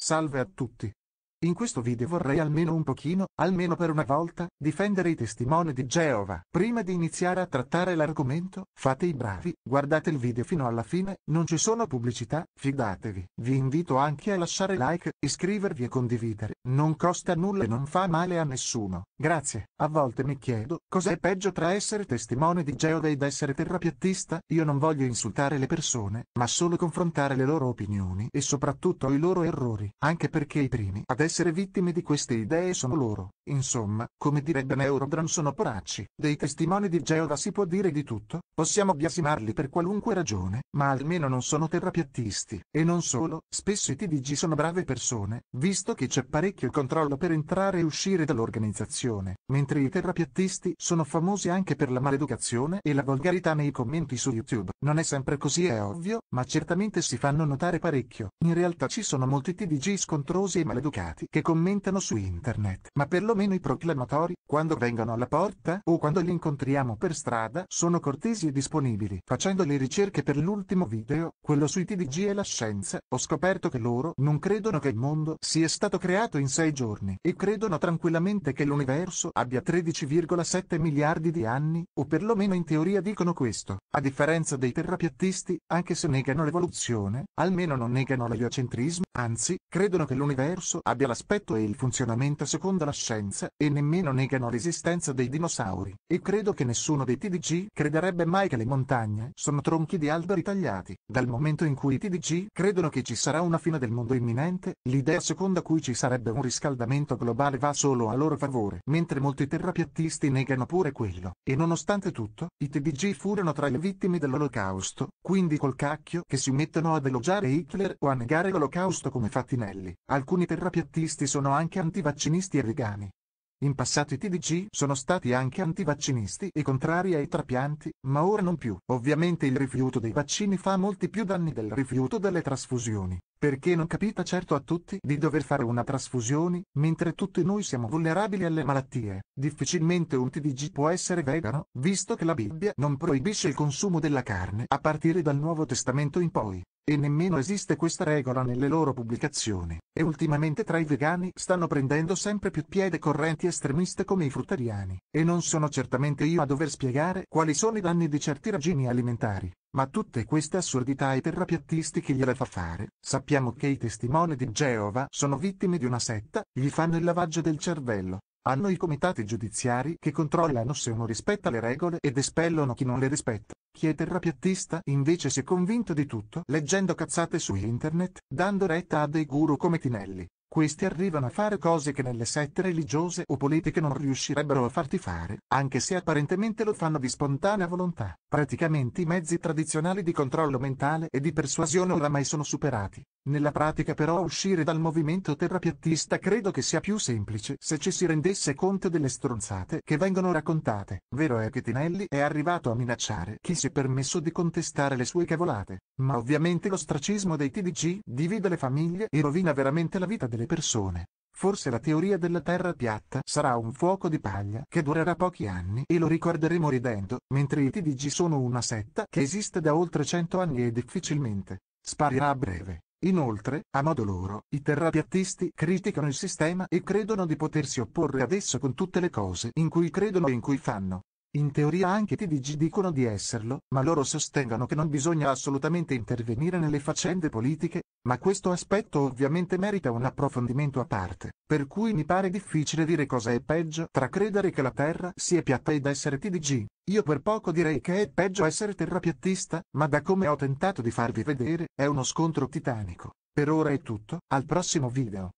salve a tutti in questo video vorrei almeno un pochino, almeno per una volta, difendere i testimoni di Geova. Prima di iniziare a trattare l'argomento, fate i bravi, guardate il video fino alla fine, non ci sono pubblicità, fidatevi. Vi invito anche a lasciare like, iscrivervi e condividere. Non costa nulla e non fa male a nessuno. Grazie. A volte mi chiedo, cos'è peggio tra essere testimone di Geova ed essere terrapiattista? Io non voglio insultare le persone, ma solo confrontare le loro opinioni e soprattutto i loro errori, anche perché i primi adesso essere vittime di queste idee sono loro. Insomma, come direbbe Neurodron sono poracci. Dei testimoni di Geova si può dire di tutto, possiamo biasimarli per qualunque ragione, ma almeno non sono terrapiattisti. E non solo, spesso i TDG sono brave persone, visto che c'è parecchio controllo per entrare e uscire dall'organizzazione, mentre i terrapiattisti sono famosi anche per la maleducazione e la volgarità nei commenti su YouTube. Non è sempre così è ovvio, ma certamente si fanno notare parecchio. In realtà ci sono molti TDG scontrosi e maleducati scienziati che commentano su internet, ma perlomeno i proclamatori, quando vengono alla porta o quando li incontriamo per strada, sono cortesi e disponibili. Facendo le ricerche per l'ultimo video, quello sui TDG e la scienza, ho scoperto che loro non credono che il mondo sia stato creato in sei giorni e credono tranquillamente che l'universo abbia 13,7 miliardi di anni, o perlomeno in teoria dicono questo. A differenza dei terrapiattisti, anche se negano l'evoluzione, almeno non negano l'eliocentrismo, anzi, credono che l'universo abbia l'aspetto e il funzionamento secondo la scienza, e nemmeno negano l'esistenza dei dinosauri, e credo che nessuno dei TDG crederebbe mai che le montagne sono tronchi di alberi tagliati. Dal momento in cui i TDG credono che ci sarà una fine del mondo imminente, l'idea secondo cui ci sarebbe un riscaldamento globale va solo a loro favore, mentre molti terrapiattisti negano pure quello. E nonostante tutto, i TDG furono tra le vittime dell'olocausto, quindi col cacchio che si mettono ad elogiare Hitler o a negare l'olocausto come Fattinelli. Alcuni terrapiattisti sono anche antivaccinisti e vegani. In passato i TDG sono stati anche antivaccinisti e contrari ai trapianti, ma ora non più. Ovviamente il rifiuto dei vaccini fa molti più danni del rifiuto delle trasfusioni, perché non capita certo a tutti di dover fare una trasfusione, mentre tutti noi siamo vulnerabili alle malattie. Difficilmente un TDG può essere vegano, visto che la Bibbia non proibisce il consumo della carne a partire dal Nuovo Testamento in poi. E nemmeno esiste questa regola nelle loro pubblicazioni. E ultimamente tra i vegani stanno prendendo sempre più piede correnti estremiste come i fruttariani. E non sono certamente io a dover spiegare quali sono i danni di certi regimi alimentari. Ma tutte queste assurdità e terrapiattisti chi gliele fa fare? Sappiamo che i testimoni di Geova sono vittime di una setta, gli fanno il lavaggio del cervello. Hanno i comitati giudiziari che controllano se uno rispetta le regole ed espellono chi non le rispetta. Chi è terrapiattista invece si è convinto di tutto leggendo cazzate su internet, dando retta a dei guru come Tinelli. Questi arrivano a fare cose che nelle sette religiose o politiche non riuscirebbero a farti fare, anche se apparentemente lo fanno di spontanea volontà. Praticamente i mezzi tradizionali di controllo mentale e di persuasione oramai sono superati. Nella pratica però uscire dal movimento terrapiattista credo che sia più semplice se ci si rendesse conto delle stronzate che vengono raccontate. Vero è che Tinelli è arrivato a minacciare chi si è permesso di contestare le sue cavolate, ma ovviamente l'ostracismo dei TDG divide le famiglie e rovina veramente la vita delle persone. Forse la teoria della Terra piatta sarà un fuoco di paglia che durerà pochi anni e lo ricorderemo ridendo, mentre i TDG sono una setta che esiste da oltre 100 anni e difficilmente sparirà a breve. Inoltre, a modo loro, i terrapiattisti criticano il sistema e credono di potersi opporre ad esso con tutte le cose in cui credono e in cui fanno in teoria anche i TDG dicono di esserlo, ma loro sostengono che non bisogna assolutamente intervenire nelle faccende politiche, ma questo aspetto ovviamente merita un approfondimento a parte, per cui mi pare difficile dire cosa è peggio tra credere che la Terra sia piatta ed essere TDG. Io per poco direi che è peggio essere terrapiattista, ma da come ho tentato di farvi vedere, è uno scontro titanico. Per ora è tutto, al prossimo video.